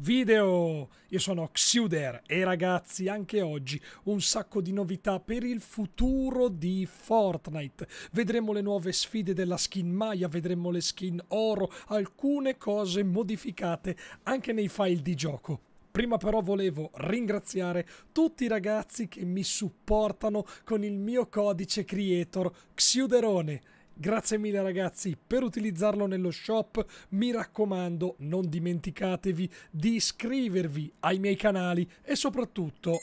video. Io sono Xuder e ragazzi, anche oggi un sacco di novità per il futuro di Fortnite. Vedremo le nuove sfide della skin Maya, vedremo le skin oro, alcune cose modificate anche nei file di gioco. Prima però volevo ringraziare tutti i ragazzi che mi supportano con il mio codice creator Xuderone Grazie mille ragazzi per utilizzarlo nello shop. Mi raccomando, non dimenticatevi di iscrivervi ai miei canali e soprattutto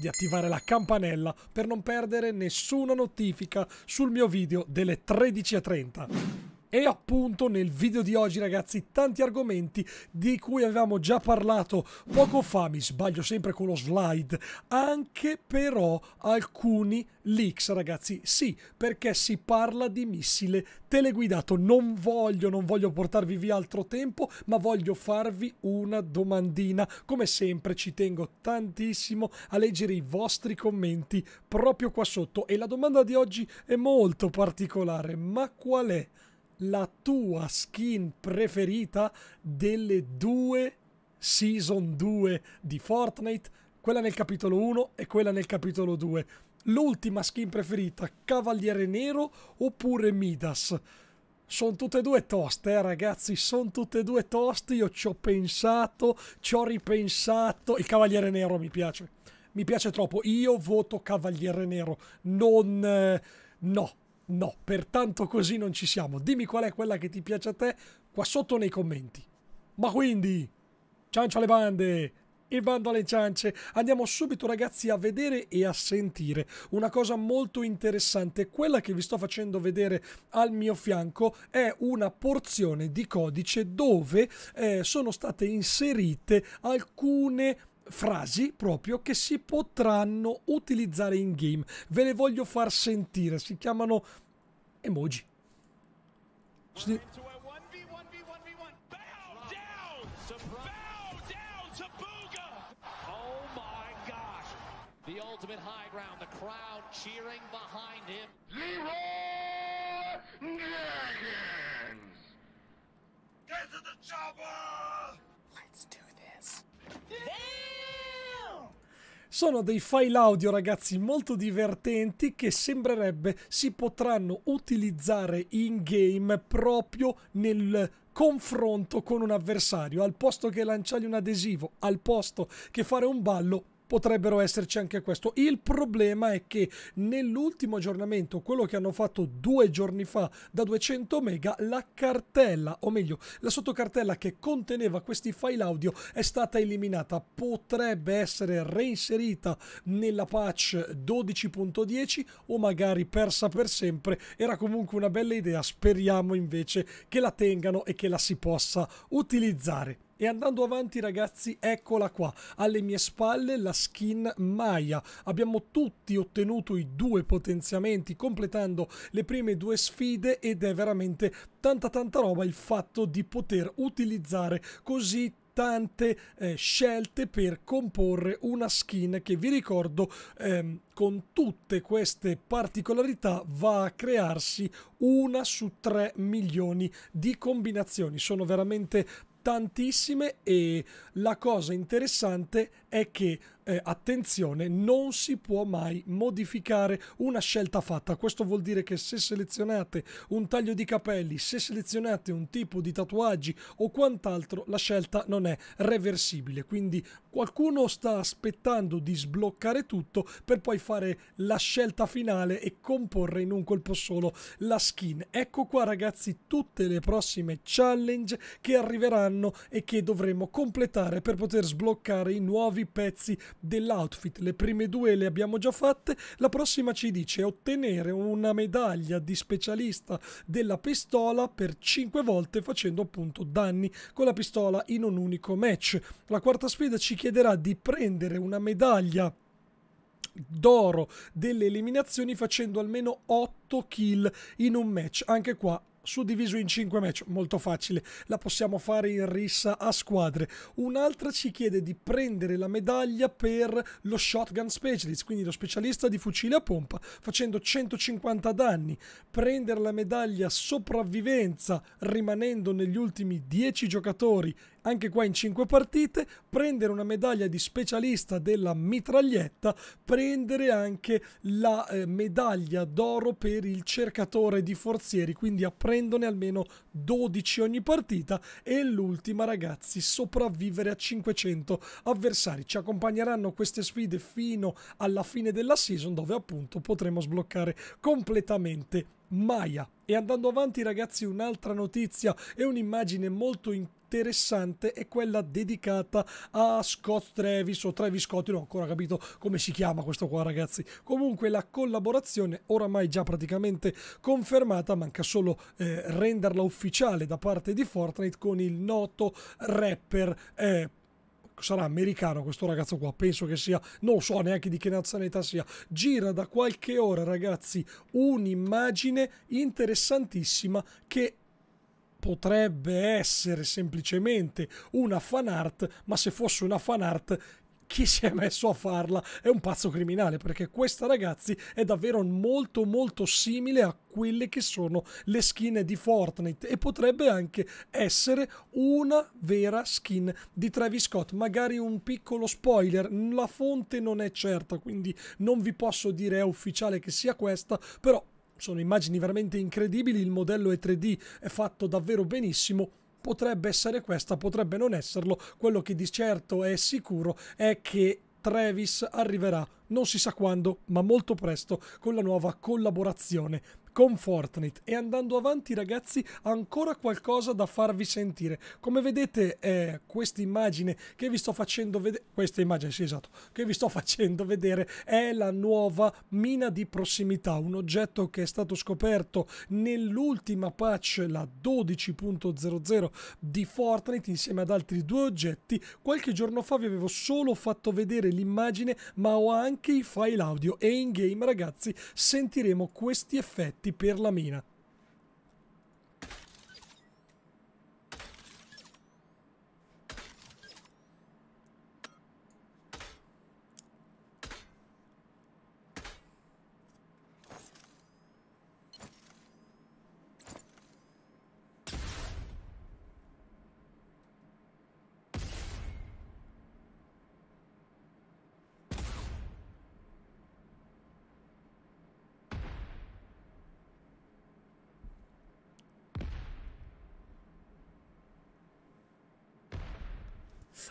di attivare la campanella per non perdere nessuna notifica sul mio video delle 13.30. E appunto nel video di oggi ragazzi tanti argomenti di cui avevamo già parlato poco fa, mi sbaglio sempre con lo slide, anche però alcuni leaks ragazzi, sì, perché si parla di missile teleguidato, non voglio, non voglio portarvi via altro tempo, ma voglio farvi una domandina, come sempre ci tengo tantissimo a leggere i vostri commenti proprio qua sotto e la domanda di oggi è molto particolare, ma qual è? la tua skin preferita delle due season 2 di Fortnite, quella nel capitolo 1 e quella nel capitolo 2. L'ultima skin preferita, Cavaliere Nero oppure Midas? Sono tutte e due toste, eh, ragazzi, sono tutte e due toste, io ci ho pensato, ci ho ripensato. Il Cavaliere Nero mi piace, mi piace troppo, io voto Cavaliere Nero, non... Eh, no, No, pertanto così non ci siamo. Dimmi qual è quella che ti piace a te qua sotto nei commenti. Ma quindi, ciancio alle bande! Il bando alle ciance. Andiamo subito ragazzi a vedere e a sentire una cosa molto interessante. Quella che vi sto facendo vedere al mio fianco è una porzione di codice dove eh, sono state inserite alcune frasi proprio che si potranno utilizzare in game. Ve le voglio far sentire, si chiamano emoji. Sì. Oh the Let's do this. Yeah! Sono dei file audio ragazzi molto divertenti che sembrerebbe si potranno utilizzare in game proprio nel confronto con un avversario, al posto che lanciargli un adesivo, al posto che fare un ballo, potrebbero esserci anche questo. Il problema è che nell'ultimo aggiornamento, quello che hanno fatto due giorni fa da 200 mega, la cartella, o meglio, la sottocartella che conteneva questi file audio è stata eliminata. Potrebbe essere reinserita nella patch 12.10 o magari persa per sempre. Era comunque una bella idea, speriamo invece che la tengano e che la si possa utilizzare. E andando avanti ragazzi, eccola qua, alle mie spalle la skin Maya. Abbiamo tutti ottenuto i due potenziamenti completando le prime due sfide ed è veramente tanta tanta roba il fatto di poter utilizzare così tante eh, scelte per comporre una skin che vi ricordo ehm, con tutte queste particolarità va a crearsi una su 3 milioni di combinazioni sono veramente tantissime e la cosa interessante è che eh, attenzione, non si può mai modificare una scelta fatta. Questo vuol dire che se selezionate un taglio di capelli, se selezionate un tipo di tatuaggi o quant'altro, la scelta non è reversibile. Quindi qualcuno sta aspettando di sbloccare tutto per poi fare la scelta finale e comporre in un colpo solo la skin. Ecco qua ragazzi tutte le prossime challenge che arriveranno e che dovremo completare per poter sbloccare i nuovi pezzi dell'outfit, le prime due le abbiamo già fatte, la prossima ci dice ottenere una medaglia di specialista della pistola per 5 volte facendo appunto danni con la pistola in un unico match. La quarta sfida ci chiederà di prendere una medaglia d'oro delle eliminazioni facendo almeno 8 kill in un match. Anche qua suddiviso in 5 match, molto facile, la possiamo fare in rissa a squadre. Un'altra ci chiede di prendere la medaglia per lo shotgun specialist, quindi lo specialista di fucile a pompa, facendo 150 danni, prendere la medaglia sopravvivenza rimanendo negli ultimi 10 giocatori anche qua in 5 partite, prendere una medaglia di specialista della mitraglietta, prendere anche la eh, medaglia d'oro per il cercatore di forzieri, quindi apprendone almeno 12 ogni partita e l'ultima ragazzi sopravvivere a 500 avversari. Ci accompagneranno queste sfide fino alla fine della season dove appunto potremo sbloccare completamente Maya. E andando avanti ragazzi un'altra notizia e un'immagine molto interessante interessante è quella dedicata a Scott Travis o Travis Scott, non ho ancora capito come si chiama questo qua ragazzi. Comunque la collaborazione oramai già praticamente confermata, manca solo eh, renderla ufficiale da parte di Fortnite con il noto rapper eh, sarà americano questo ragazzo qua, penso che sia, non so neanche di che nazionalità sia, gira da qualche ora ragazzi un'immagine interessantissima che potrebbe essere semplicemente una fan art, ma se fosse una fan art chi si è messo a farla è un pazzo criminale perché questa ragazzi è davvero molto molto simile a quelle che sono le skin di Fortnite e potrebbe anche essere una vera skin di Travis Scott magari un piccolo spoiler la fonte non è certa quindi non vi posso dire è ufficiale che sia questa però sono immagini veramente incredibili, il modello è 3D, è fatto davvero benissimo. Potrebbe essere questa, potrebbe non esserlo. Quello che di certo è sicuro è che Travis arriverà, non si sa quando, ma molto presto, con la nuova collaborazione con Fortnite e andando avanti ragazzi ancora qualcosa da farvi sentire come vedete eh, questa immagine che vi sto facendo vedere questa immagine sì esatto che vi sto facendo vedere è la nuova mina di prossimità un oggetto che è stato scoperto nell'ultima patch la 12.00 di Fortnite insieme ad altri due oggetti qualche giorno fa vi avevo solo fatto vedere l'immagine ma ho anche i file audio e in game ragazzi sentiremo questi effetti per la mina.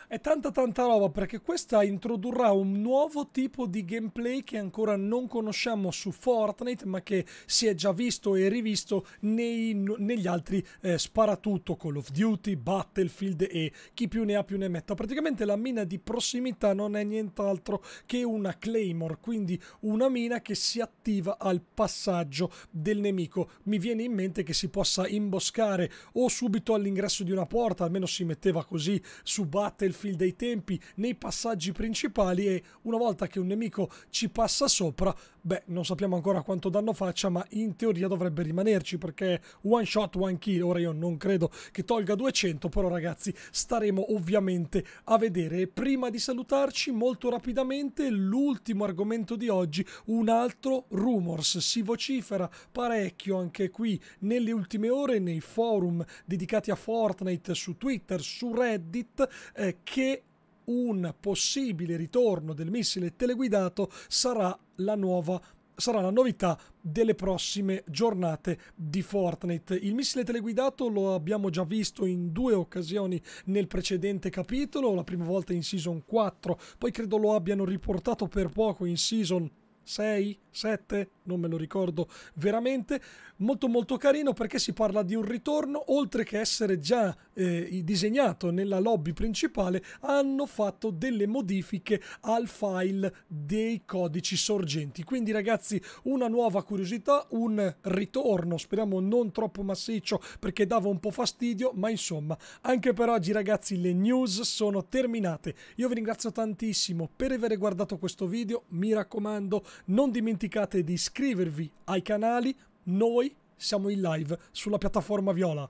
È tanta tanta roba perché questa introdurrà un nuovo tipo di gameplay che ancora non conosciamo su Fortnite ma che si è già visto e rivisto nei, negli altri eh, sparatutto Call of Duty, Battlefield e chi più ne ha più ne metta. Praticamente la mina di prossimità non è nient'altro che una Claymore, quindi una mina che si attiva al passaggio del nemico. Mi viene in mente che si possa imboscare o subito all'ingresso di una porta, almeno si metteva così su Battlefield parte il fil dei tempi nei passaggi principali e una volta che un nemico ci passa sopra, beh, non sappiamo ancora quanto danno faccia, ma in teoria dovrebbe rimanerci perché one shot, one kill. Ora io non credo che tolga 200, però ragazzi staremo ovviamente a vedere. E prima di salutarci, molto rapidamente, l'ultimo argomento di oggi, un altro rumors. Si vocifera parecchio anche qui nelle ultime ore nei forum dedicati a Fortnite su Twitter, su Reddit, eh, che un possibile ritorno del missile teleguidato sarà la nuova sarà la novità delle prossime giornate di Fortnite. Il missile teleguidato lo abbiamo già visto in due occasioni nel precedente capitolo, la prima volta in Season 4, poi credo lo abbiano riportato per poco in Season 6, 7, non me lo ricordo veramente, molto molto carino perché si parla di un ritorno, oltre che essere già eh, disegnato nella lobby principale, hanno fatto delle modifiche al file dei codici sorgenti. Quindi ragazzi, una nuova curiosità, un ritorno, speriamo non troppo massiccio perché dava un po' fastidio, ma insomma, anche per oggi ragazzi le news sono terminate. Io vi ringrazio tantissimo per aver guardato questo video, mi raccomando, non dimenticate di iscrivervi iscrivervi ai canali, noi siamo in live sulla piattaforma Viola.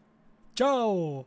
Ciao!